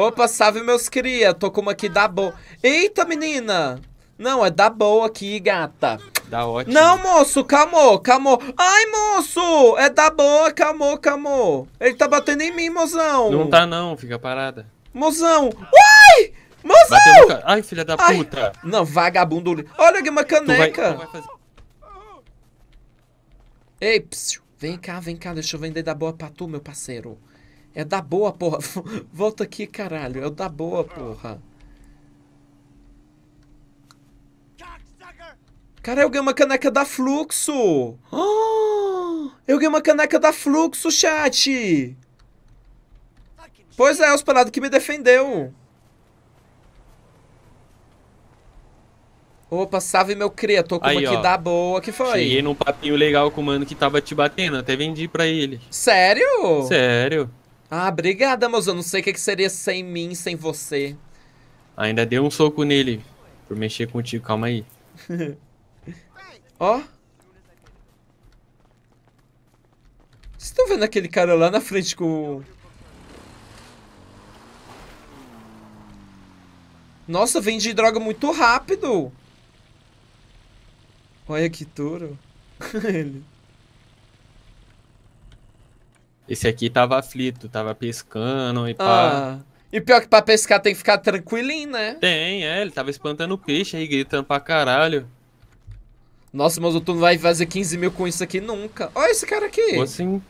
Opa, salve meus cria, tô com uma aqui da boa. Eita, menina! Não, é da boa aqui, gata. Da ótima. Não, moço, calmou, calmou. Ai, moço, é da boa, calmou, calmou. Ele tá batendo em mim, mozão. Não tá não, fica parada. Mozão. Ai! Mozão! Ca... Ai, filha da Ai. puta. Não, vagabundo. Olha aqui uma caneca. Tu vai, tu vai fazer... Ei, psiu. Vem cá, vem cá, deixa eu vender da boa pra tu, meu parceiro. É da boa, porra. Volta aqui, caralho. É o da boa, porra. Cara, eu ganhei uma caneca da Fluxo. Oh, eu ganhei uma caneca da Fluxo, chat. Pois é, os parados que me defendeu. Opa, salve meu cria, tô com Aí, uma ó, da boa, que foi? Cheguei num papinho legal com o mano que tava te batendo, até vendi pra ele. Sério? Sério. Ah, obrigada, moço. Eu não sei o que, que seria sem mim, sem você. Ainda deu um soco nele por mexer contigo. Calma aí. Ó. Vocês estão vendo aquele cara lá na frente com... Nossa, vendi droga muito rápido. Olha que touro. Ele... Esse aqui tava aflito, tava pescando e pá. Ah. E pior que pra pescar tem que ficar tranquilinho, né? Tem, é, ele tava espantando o peixe aí, gritando pra caralho. Nossa, mas tu não vai fazer 15 mil com isso aqui nunca. Olha esse cara aqui. Pô, sim.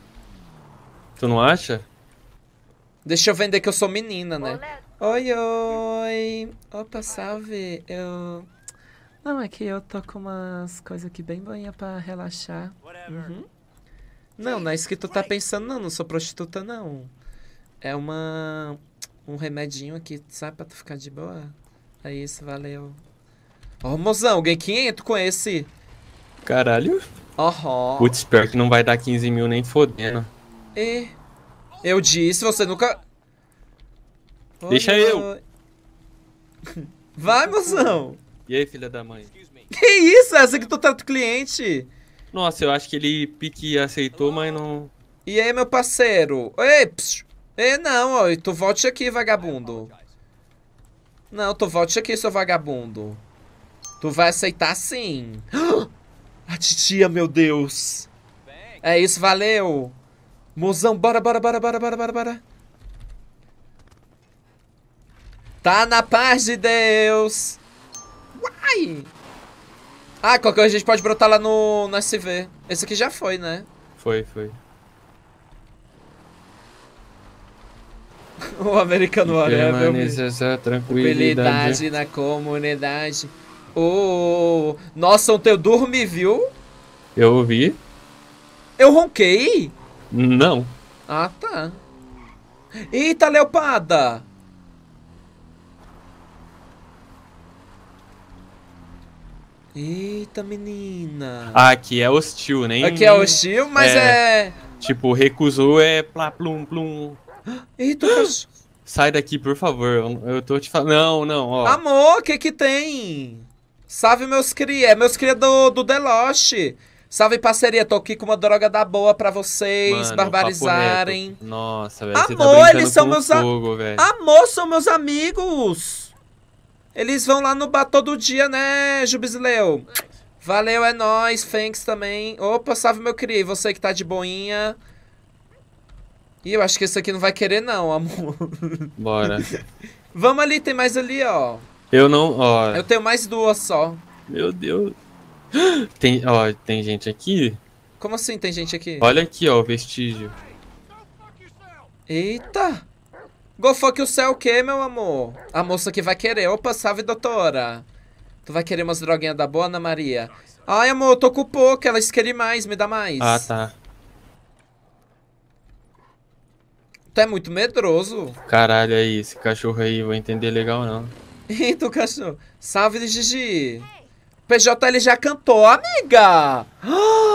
Tu não acha? Deixa eu vender que eu sou menina, né? Oi, oi. Opa, salve. Eu... Não, é que eu tô com umas coisas aqui bem banha pra relaxar. Uhum. Não, não é isso que tu tá pensando, não. Não sou prostituta, não. É uma. Um remedinho aqui, sabe, pra tu ficar de boa. É isso, valeu. Ó, oh, mozão, ganhei 500 com esse. Caralho. Aham. Uhum. Putz, pior que não vai dar 15 mil nem fodendo. E. É. Eu disse, você nunca. Oi, Deixa eu. Vai, mozão. E aí, filha da mãe? Que isso? Essa é assim que tu trata o cliente. Nossa, eu acho que ele pique aceitou, mas não. E aí, meu parceiro? Ei, psiu. Ei, não, ó, tu volte aqui, vagabundo. Não, tu volte aqui, seu vagabundo. Tu vai aceitar sim. A titia, meu Deus. É isso, valeu. Mozão, bora, bora, bora, bora, bora, bora, bora. Tá na paz de Deus. Uai. Ah, qualquer coisa a gente pode brotar lá no, no SV. Esse aqui já foi, né? Foi, foi. o americano olha. Permanece essa tranquilidade. na comunidade. Oh, nossa, ontem eu dormi, viu? Eu ouvi. Eu ronquei? Não. Ah, tá. Eita, leopada! Eita, menina. Ah, aqui é hostil, nem. Aqui é hostil, mas é. é... Tipo, recusou é plá, plum, plum. Eita, Sai daqui, por favor. Eu tô te falando. Não, não, ó. Amor, o que que tem? Salve meus cria. É meus cria do, do Deloche. Salve parceria, tô aqui com uma droga da boa pra vocês Mano, barbarizarem. Nossa, velho. Tá Amor, tá eles são meus amigos. Amor, são meus amigos. Eles vão lá no bar todo dia, né, Jubisleu? Valeu, é nóis. Thanks também. Opa, salve meu querido, Você que tá de boinha. Ih, eu acho que esse aqui não vai querer não, amor. Bora. Vamos ali, tem mais ali, ó. Eu não, ó. Eu tenho mais duas só. Meu Deus. Tem, ó, tem gente aqui? Como assim tem gente aqui? Olha aqui, ó, o vestígio. Eita. Go fuck o céu o quê, meu amor? A moça que vai querer. Opa, salve, doutora. Tu vai querer umas droguinhas da boa, Ana Maria? Ai, amor, tô com pouco. Elas querem mais. Me dá mais. Ah, tá. Tu é muito medroso. Caralho, aí. É Esse cachorro aí, vou entender legal, não. Eita, o cachorro. Salve, Gigi. PJ, ele já cantou, amiga. Ah!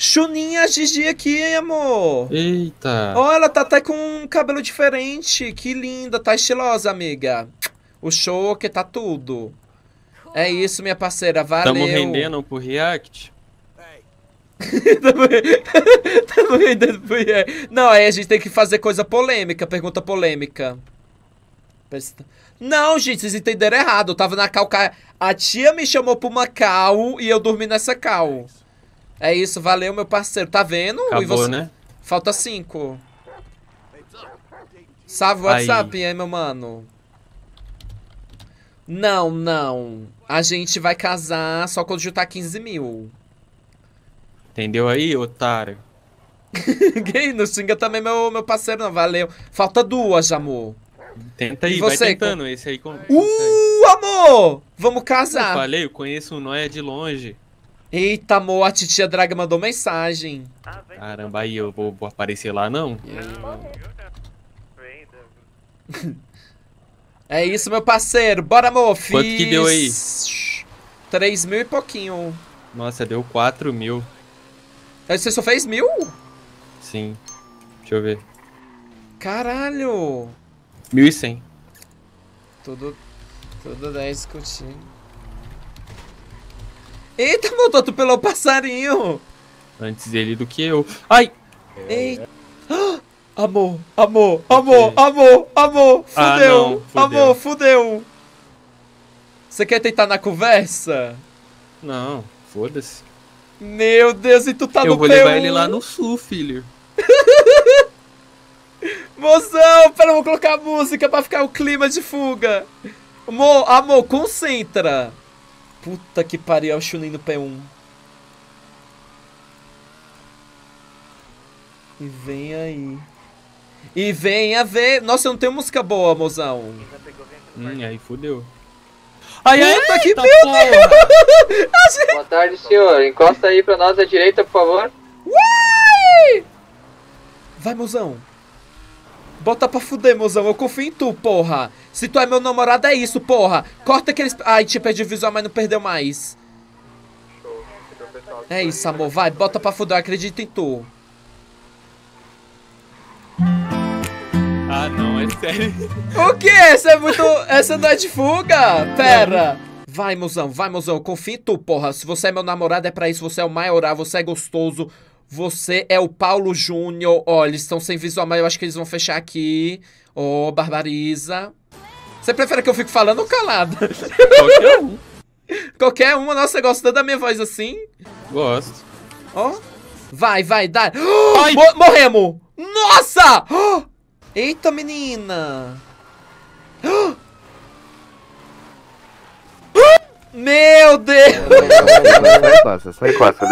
Chuninha Gigi aqui, amor? Eita! Olha, ela tá até com um cabelo diferente. Que linda, tá estilosa, amiga. O show que tá tudo. É isso, minha parceira, valeu. Tamo rendendo pro React? Tamo rendendo pro React. Não, aí a gente tem que fazer coisa polêmica, pergunta polêmica. Não, gente, vocês entenderam errado. Eu tava na calca... A tia me chamou pra uma cal e eu dormi nessa cal. É é isso, valeu, meu parceiro. Tá vendo? Acabou, você... né? Falta cinco. Salve o WhatsApp, Aí. hein, meu mano? Não, não. A gente vai casar só quando juntar 15 mil. Entendeu aí, otário? Gay, não xinga também meu, meu parceiro, não. Valeu. Falta duas, amor. Tenta aí, vai tentando. Com... Esse aí com... Uh, amor! Vamos casar. Eu falei, eu conheço o Noé de longe. Eita, amor, a titia Draga mandou mensagem. Tá Caramba, aí eu vou, vou aparecer lá, não? É. Eu... Né? é isso, meu parceiro. Bora, amor. Fiz... Quanto que deu aí? 3 mil e pouquinho. Nossa, deu 4 mil. É, você só fez mil? Sim. Deixa eu ver. Caralho! 1.100. Tudo, tudo 10 contigo. Eita, voltou, atropelou pelo passarinho. Antes dele do que eu. Ai! Eita. Amor, amor, amor, amor, amor, fudeu, ah, não, fudeu, amor, fudeu. Você quer tentar na conversa? Não, foda-se. Meu Deus, e tu tá eu no Eu vou levar ele lá no sul, filho. Mozão, pera, eu vou colocar a música pra ficar o clima de fuga. Amor, amor, concentra. Puta que pariu, é o Chunin no P1. E vem aí. E vem a ver. Nossa, eu não tenho música boa, mozão. Hum, aí fudeu. Ai, ai, tá aqui, meu Deus! Boa tarde, senhor. Encosta aí pra nós à direita, por favor. Ui! Vai, mozão. Bota pra fuder, mozão. Eu confio em tu, porra. Se tu é meu namorado, é isso, porra. Corta aqueles... Ai, te perdido o visual, mas não perdeu mais. É isso, amor. Vai, bota pra fuder. Eu acredito em tu. Ah, não. É sério? O que? Essa é muito... Essa não é de fuga? Pera. Vai, mozão. Vai, mozão. Eu confio em tu, porra. Se você é meu namorado, é pra isso. Você é o maior. Você é gostoso. Você é o Paulo Júnior. Olha, eles estão sem visual, mas eu acho que eles vão fechar aqui. Ô, oh, Barbariza. Você prefere que eu fique falando ou calado? Qualquer um. Qualquer um. Nossa, você gosta da minha voz assim? Gosto. Ó. Oh. Vai, vai, dá. Ai. morremos. Nossa! Oh. Eita, menina. Meu Deus! Sai sai essa, sai com essa.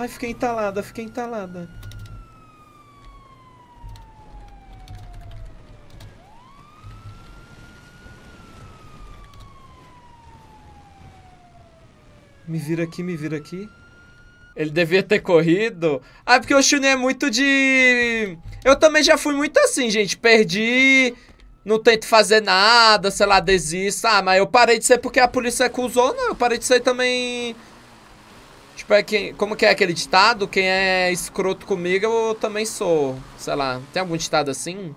Ai, fiquei entalada, fiquei entalada. Me vira aqui, me vira aqui. Ele devia ter corrido. Ah, porque o Shunen é muito de... Eu também já fui muito assim, gente. Perdi, não tento fazer nada, sei lá, desisto. Ah, mas eu parei de ser porque a polícia acusou, não. Eu parei de ser também Tipo, é quem, como que é aquele ditado? Quem é escroto comigo, eu também sou. Sei lá, tem algum ditado assim?